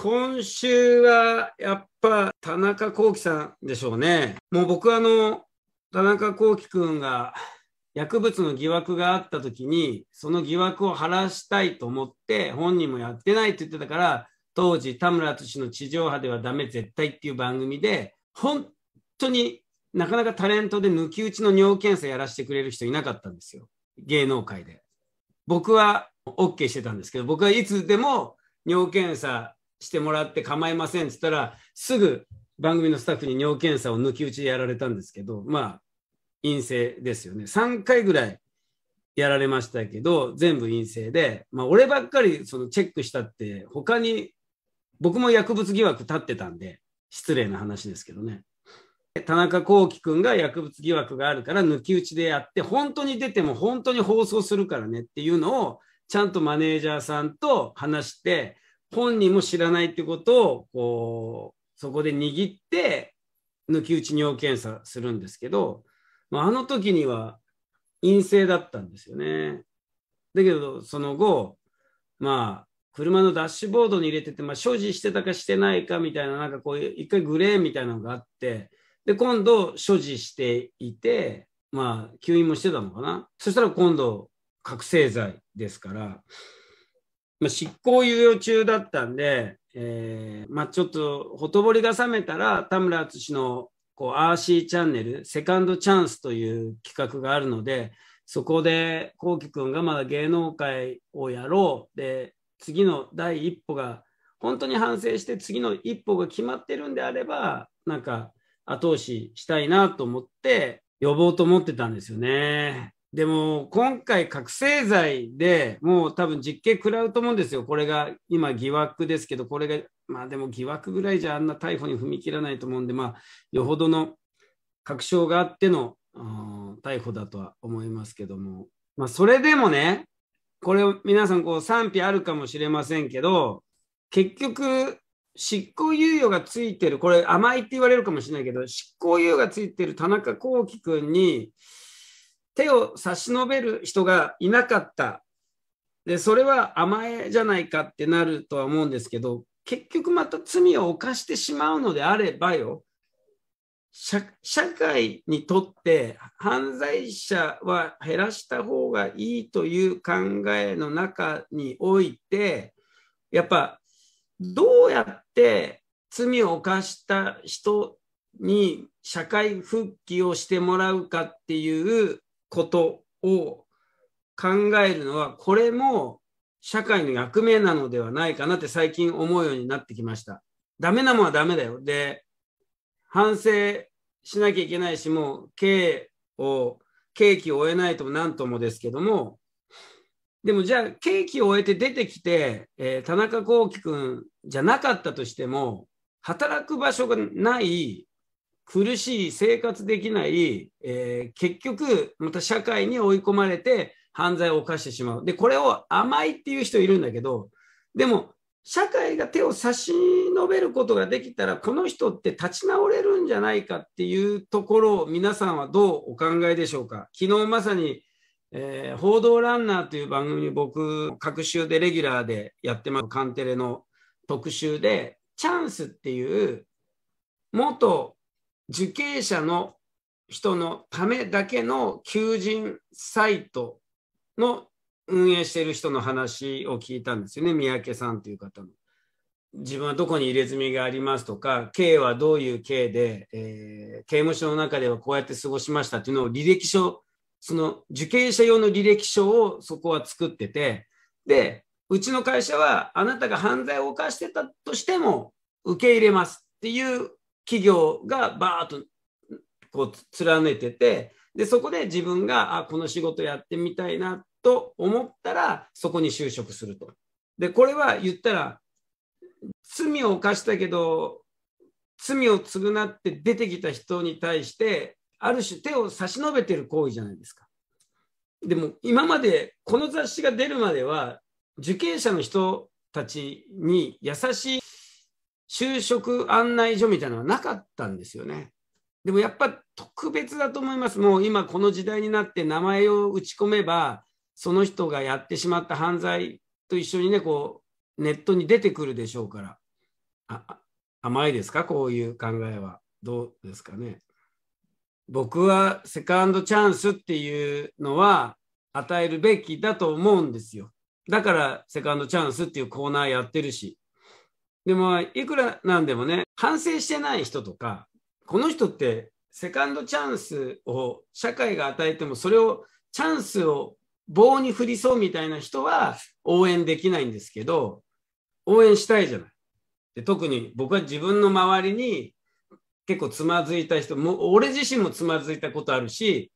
今週はやっぱ田中幸喜さんでしょうね。もう僕はあの、田中幸喜くんが薬物の疑惑があった時に、その疑惑を晴らしたいと思って、本人もやってないって言ってたから、当時田村淳の地上波ではダメ絶対っていう番組で、本当になかなかタレントで抜き打ちの尿検査やらせてくれる人いなかったんですよ。芸能界で。僕は OK してたんですけど、僕はいつでも尿検査してもらって構いませんっつったらすぐ番組のスタッフに尿検査を抜き打ちでやられたんですけどまあ陰性ですよね3回ぐらいやられましたけど全部陰性で、まあ、俺ばっかりそのチェックしたって他に僕も薬物疑惑立ってたんで失礼な話ですけどね田中聖君が薬物疑惑があるから抜き打ちでやって本当に出ても本当に放送するからねっていうのをちゃんとマネージャーさんと話して本人も知らないってことをこうそこで握って抜き打ち尿検査するんですけど、まあ、あの時には陰性だったんですよね。だけどその後まあ車のダッシュボードに入れてて、まあ、所持してたかしてないかみたいななんかこう一回グレーみたいなのがあってで今度所持していてまあ吸引もしてたのかなそしたら今度覚醒剤ですからまあ、執行猶予中だったんで、えー、まあ、ちょっとほとぼりが冷めたら田村淳のこう RC チャンネルセカンドチャンスという企画があるのでそこでこうきくんがまだ芸能界をやろうで次の第一歩が本当に反省して次の一歩が決まってるんであればなんか後押ししたいなと思って呼ぼうと思ってたんですよね。でも今回、覚醒剤でもう多分実刑食らうと思うんですよ、これが今、疑惑ですけど、これが、まあでも疑惑ぐらいじゃあんな逮捕に踏み切らないと思うんで、まあ、よほどの確証があっての逮捕だとは思いますけども、まあ、それでもね、これ、皆さんこう賛否あるかもしれませんけど、結局、執行猶予がついてる、これ、甘いって言われるかもしれないけど、執行猶予がついてる田中聖君に、手を差し伸べる人がいなかったでそれは甘えじゃないかってなるとは思うんですけど結局また罪を犯してしまうのであればよ社会にとって犯罪者は減らした方がいいという考えの中においてやっぱどうやって罪を犯した人に社会復帰をしてもらうかっていうことを考えるのは、これも社会の役目なのではないかなって最近思うようになってきました。ダメなものはダメだよ。で、反省しなきゃいけないし、もう刑を、刑期を終えないとも何ともですけども、でもじゃあ、刑期を終えて出てきて、えー、田中聖輝んじゃなかったとしても、働く場所がない苦しい生活できない、えー、結局また社会に追い込まれて犯罪を犯してしまうでこれを甘いっていう人いるんだけどでも社会が手を差し伸べることができたらこの人って立ち直れるんじゃないかっていうところを皆さんはどうお考えでしょうか昨日まさに、えー、報道ランナー」という番組僕各週でレギュラーでやってますカンテレの特集で「チャンス」っていう元受刑者の人のためだけの求人サイトの運営している人の話を聞いたんですよね、三宅さんという方の。自分はどこに入れ墨がありますとか、刑はどういう刑で、えー、刑務所の中ではこうやって過ごしましたっていうのを履歴書、その受刑者用の履歴書をそこは作ってて、で、うちの会社はあなたが犯罪を犯してたとしても受け入れますっていう企業がバーっとこう貫いててでそこで自分があこの仕事やってみたいなと思ったらそこに就職すると。でこれは言ったら罪を犯したけど罪を償って出てきた人に対してある種手を差し伸べてる行為じゃないですか。でも今までこの雑誌が出るまでは受刑者の人たちに優しい就職案内所みたいなのはなかったんですよね。でもやっぱ特別だと思います。もう今この時代になって名前を打ち込めば、その人がやってしまった犯罪と一緒にね、こう、ネットに出てくるでしょうから。あ甘いですかこういう考えは。どうですかね。僕はセカンドチャンスっていうのは与えるべきだと思うんですよ。だからセカンドチャンスっていうコーナーやってるし。でも、いくらなんでもね、反省してない人とか、この人ってセカンドチャンスを社会が与えても、それをチャンスを棒に振りそうみたいな人は応援できないんですけど、応援したいじゃない。で特に僕は自分の周りに結構つまずいた人も、俺自身もつまずいたことあるし、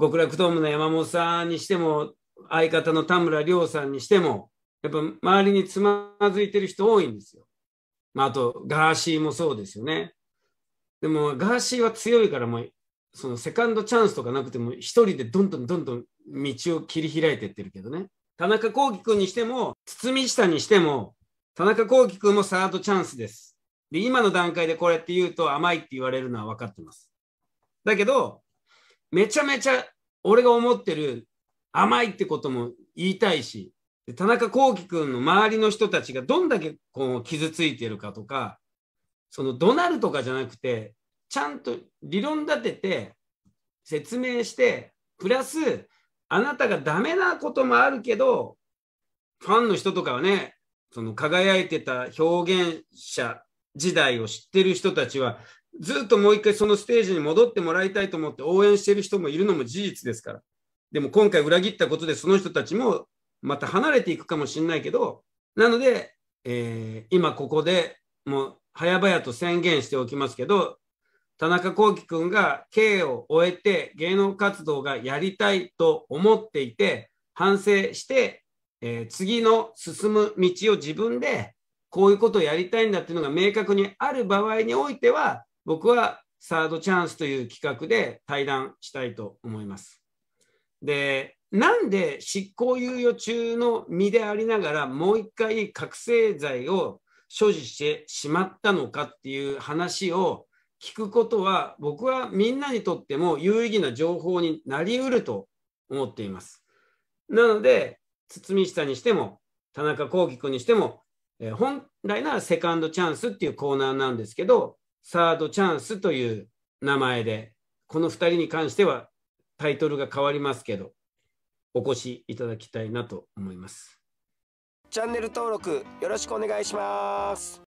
極楽ドームの山本さんにしても、相方の田村亮さんにしても、やっぱ周りにつまずいてる人多いんですよ。まあ、あと、ガーシーもそうですよね。でも、ガーシーは強いから、もう、そのセカンドチャンスとかなくても、一人でどんどんどんどん道を切り開いていってるけどね。田中幸輝君にしても、堤下にしても、田中幸輝君もサードチャンスです。で、今の段階でこれって言うと甘いって言われるのは分かってます。だけど、めちゃめちゃ俺が思ってる甘いってことも言いたいし、で田中聖君の周りの人たちがどんだけこう傷ついてるかとかその怒鳴るとかじゃなくてちゃんと理論立てて説明してプラスあなたがダメなこともあるけどファンの人とかはねその輝いてた表現者時代を知ってる人たちはずっともう一回そのステージに戻ってもらいたいと思って応援してる人もいるのも事実ですからでも今回裏切ったことでその人たちもまた離れていくかもしれないけど、なので、えー、今ここでもう早々と宣言しておきますけど、田中聖君が刑を終えて芸能活動がやりたいと思っていて、反省して、えー、次の進む道を自分でこういうことをやりたいんだっていうのが明確にある場合においては、僕はサードチャンスという企画で対談したいと思います。で、なんで執行猶予中の身でありながらもう一回覚醒剤を所持してしまったのかっていう話を聞くことは僕はみんなにとっても有意義な情報になりうると思っています。なので堤下にしても田中幸輝君にしても、えー、本来ならセカンドチャンスっていうコーナーなんですけどサードチャンスという名前でこの2人に関してはタイトルが変わりますけどお越しいただきたいなと思います。チャンネル登録よろしくお願いします。